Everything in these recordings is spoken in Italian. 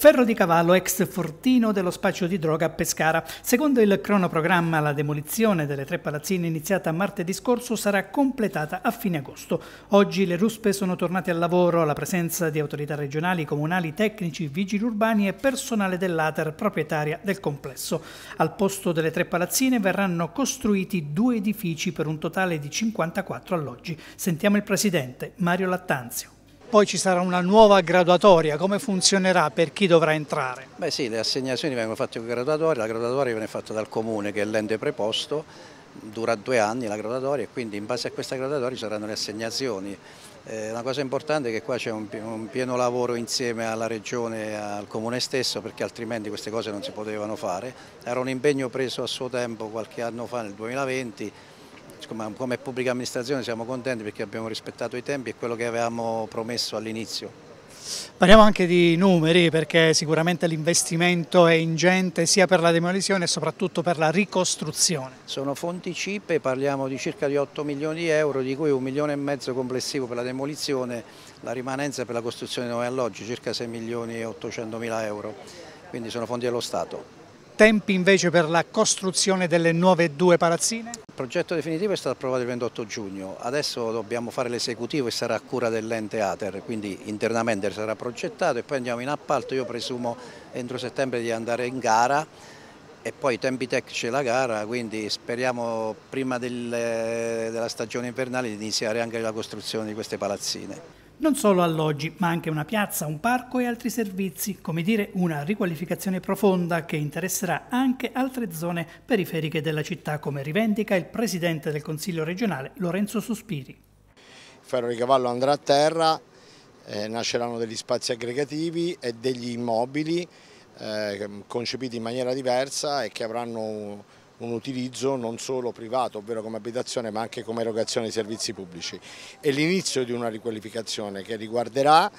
Ferro di cavallo ex fortino dello spaccio di droga a Pescara. Secondo il cronoprogramma la demolizione delle tre palazzine iniziata martedì scorso sarà completata a fine agosto. Oggi le ruspe sono tornate al lavoro, la presenza di autorità regionali, comunali, tecnici, vigili urbani e personale dell'Ater proprietaria del complesso. Al posto delle tre palazzine verranno costruiti due edifici per un totale di 54 alloggi. Sentiamo il presidente Mario Lattanzio. Poi ci sarà una nuova graduatoria, come funzionerà per chi dovrà entrare? Beh sì, le assegnazioni vengono fatte con graduatoria, la graduatoria viene fatta dal comune che è l'ente preposto, dura due anni la graduatoria e quindi in base a questa graduatoria ci saranno le assegnazioni. Eh, una cosa importante è che qua c'è un, un, pieno lavoro insieme alla regione e al comune stesso perché altrimenti queste cose non si potevano fare. Era un impegno preso a suo tempo qualche anno fa nel 2020 come pubblica amministrazione siamo contenti perché abbiamo rispettato i tempi e quello che avevamo promesso all'inizio. Parliamo anche di numeri perché sicuramente l'investimento è ingente sia per la demolizione e soprattutto per la ricostruzione. Sono fonti cipe, parliamo di circa di 8 milioni di euro, di cui un milione e mezzo complessivo per la demolizione, la rimanenza per la costruzione di nuovi alloggi, circa 6 milioni e 800 mila euro, quindi sono fonti dello Stato tempi invece per la costruzione delle nuove due palazzine? Il progetto definitivo è stato approvato il 28 giugno, adesso dobbiamo fare l'esecutivo e sarà a cura dell'ente ATER, quindi internamente sarà progettato e poi andiamo in appalto, io presumo entro settembre di andare in gara e poi tempi tecnici c'è la gara, quindi speriamo prima del, della stagione invernale di iniziare anche la costruzione di queste palazzine. Non solo alloggi, ma anche una piazza, un parco e altri servizi, come dire una riqualificazione profonda che interesserà anche altre zone periferiche della città, come rivendica il presidente del Consiglio regionale Lorenzo Sospiri. Il ferro di cavallo andrà a terra, eh, nasceranno degli spazi aggregativi e degli immobili eh, concepiti in maniera diversa e che avranno un utilizzo non solo privato, ovvero come abitazione, ma anche come erogazione di servizi pubblici. È l'inizio di una riqualificazione che riguarderà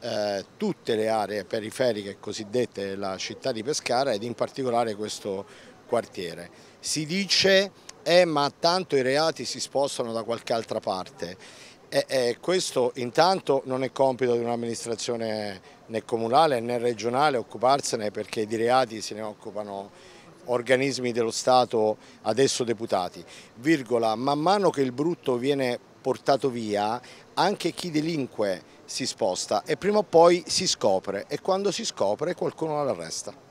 eh, tutte le aree periferiche cosiddette della città di Pescara ed in particolare questo quartiere. Si dice eh, ma tanto i reati si spostano da qualche altra parte. E, e questo intanto non è compito di un'amministrazione né comunale né regionale occuparsene perché di reati se ne occupano organismi dello Stato adesso deputati, virgola, man mano che il brutto viene portato via anche chi delinque si sposta e prima o poi si scopre e quando si scopre qualcuno l'arresta.